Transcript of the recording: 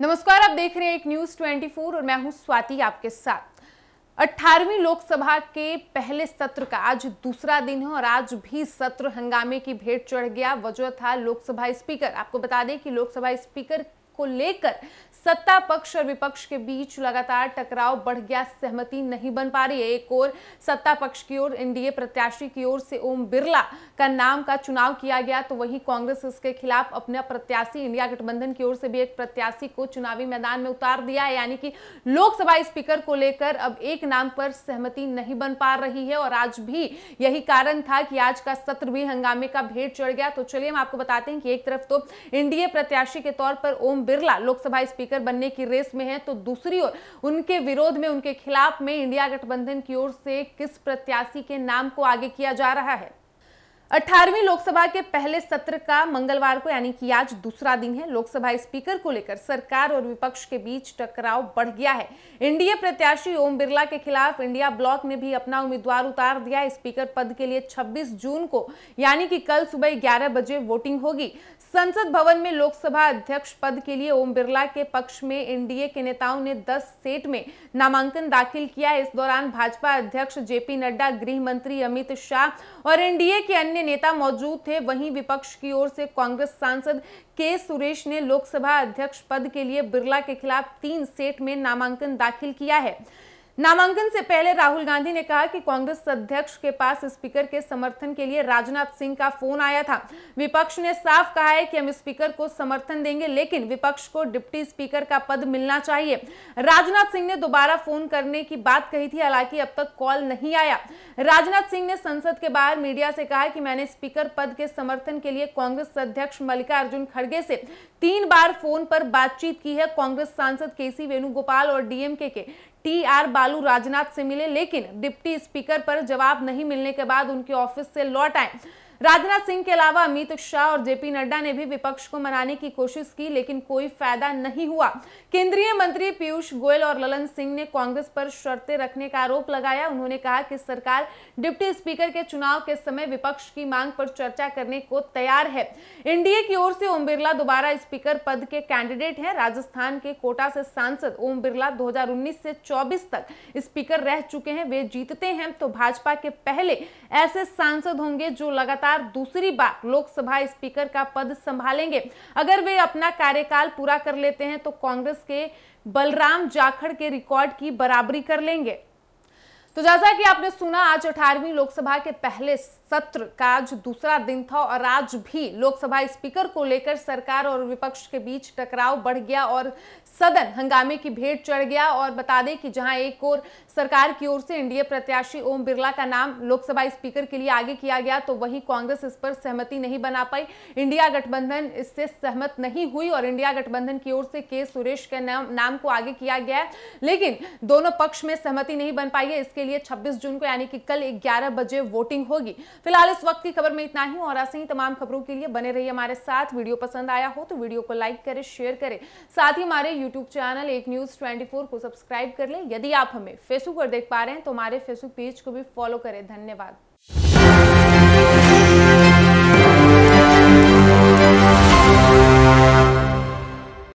नमस्कार आप देख रहे हैं एक न्यूज 24 और मैं हूं स्वाति आपके साथ 18वीं लोकसभा के पहले सत्र का आज दूसरा दिन है और आज भी सत्र हंगामे की भेंट चढ़ गया वजह था लोकसभा स्पीकर आपको बता दें कि लोकसभा स्पीकर को लेकर सत्ता पक्ष और विपक्ष के बीच लगातार टकराव बढ़ गया सहमति नहीं बन पा रही है एक और सत्ता पक्ष की ओर एनडीए प्रत्याशी की ओर से ओम बिरला का नाम का चुनाव किया गया तो वहीं कांग्रेस इसके खिलाफ अपना प्रत्याशी इंडिया गठबंधन की ओर से भी एक प्रत्याशी को चुनावी मैदान में उतार दिया है यानी कि लोकसभा स्पीकर को लेकर अब एक नाम पर सहमति नहीं बन पा रही है और आज भी यही कारण था कि आज का सत्र भी हंगामे का भेंट चढ़ गया तो चलिए हम आपको बताते हैं कि एक तरफ तो एनडीए प्रत्याशी के तौर पर ओम बिरला लोकसभा स्पीकर बनने की रेस में है तो दूसरी ओर उनके विरोध में उनके खिलाफ में इंडिया गठबंधन की ओर से किस प्रत्याशी के नाम को आगे किया जा रहा है अठारहवीं लोकसभा के पहले सत्र का मंगलवार को यानी कि आज दूसरा दिन है लोकसभा स्पीकर को लेकर सरकार और विपक्ष के बीच टकराव बढ़ गया है इंडिया प्रत्याशी ओम बिरला के खिलाफ इंडिया ब्लॉक ने भी अपना उम्मीदवार उतार दिया स्पीकर पद के लिए 26 जून को यानी कि कल सुबह 11 बजे वोटिंग होगी संसद भवन में लोकसभा अध्यक्ष पद के लिए ओम बिरला के पक्ष में एनडीए के नेताओं ने दस सीट में नामांकन दाखिल किया इस दौरान भाजपा अध्यक्ष जेपी नड्डा गृह मंत्री अमित शाह और एनडीए के अन्य अन्य नेता मौजूद थे वहीं विपक्ष की ओर से कांग्रेस सांसद के सुरेश ने लोकसभा अध्यक्ष पद के लिए बिरला के खिलाफ तीन सेट में नामांकन दाखिल किया है नामांकन से पहले राहुल गांधी ने कहा कि कांग्रेस अध्यक्ष के पास स्पीकर के समर्थन के लिए राजनाथ सिंह का फोन आया था विपक्ष ने साफ कहा है कि हम स्पीकर को समर्थन देंगे लेकिन विपक्ष को डिप्टी स्पीकर का पद मिलना चाहिए राजनाथ सिंह ने दोबारा फोन करने की बात कही थी हालांकि अब तक कॉल नहीं आया राजनाथ सिंह ने संसद के बाहर मीडिया से कहा कि मैंने स्पीकर पद के समर्थन के लिए कांग्रेस अध्यक्ष मल्लिकार्जुन खड़गे से तीन बार फोन पर बातचीत की है कांग्रेस सांसद सी वेणुगोपाल और डीएमके के टी आर बालू राजनाथ से मिले लेकिन डिप्टी स्पीकर पर जवाब नहीं मिलने के बाद उनके ऑफिस से लौट आए राजनाथ सिंह के अलावा अमित शाह और जेपी नड्डा ने भी विपक्ष को मनाने की कोशिश की लेकिन कोई फायदा नहीं हुआ केंद्रीय मंत्री पीयूष गोयल और ललन सिंह ने कांग्रेस पर शर्तें रखने का आरोप लगाया उन्होंने कहा कि सरकार डिप्टी स्पीकर के चुनाव के समय विपक्ष की मांग पर चर्चा करने को तैयार है एनडीए की ओर से ओम बिरला दोबारा स्पीकर पद के कैंडिडेट है राजस्थान के कोटा से सांसद ओम बिरला दो से चौबीस तक स्पीकर रह चुके हैं वे जीतते हैं तो भाजपा के पहले ऐसे सांसद होंगे जो लगातार लगातार दूसरी बार लोकसभा स्पीकर का पद संभालेंगे अगर वे अपना कार्यकाल पूरा कर लेते हैं तो कांग्रेस के बलराम जाखड़ के रिकॉर्ड की बराबरी कर लेंगे तो जैसा कि आपने सुना आज अठारहवीं लोकसभा के पहले सत्र का आज दूसरा दिन था और आज भी लोकसभा स्पीकर को लेकर सरकार और विपक्ष के बीच टकराव बढ़ गया और सदन हंगामे की भेंट चढ़ गया और बता दें कि जहां एक और सरकार की ओर से एनडीए प्रत्याशी ओम बिरला का नाम लोकसभा स्पीकर के लिए आगे किया गया तो वहीं कांग्रेस इस पर सहमति नहीं बना पाई इंडिया गठबंधन इससे सहमत नहीं हुई और इंडिया गठबंधन की ओर से के सुरेश के नाम, नाम को आगे किया गया लेकिन दोनों पक्ष में सहमति नहीं बन पाई है इसके लिए 26 जून को यानी कि कल 11 बजे वोटिंग होगी फिलहाल इस वक्त की खबर में इतना ही और ऐसे ही तमाम खबरों के लिए बने रहिए हमारे साथ वीडियो पसंद आया हो तो वीडियो को लाइक करें शेयर करें साथ ही हमारे यूट्यूब चैनल एक न्यूज ट्वेंटी को सब्सक्राइब कर लें यदि आप हमें फेसबुक पर देख पा रहे हैं तो हमारे फेसबुक पेज को भी फॉलो करें धन्यवाद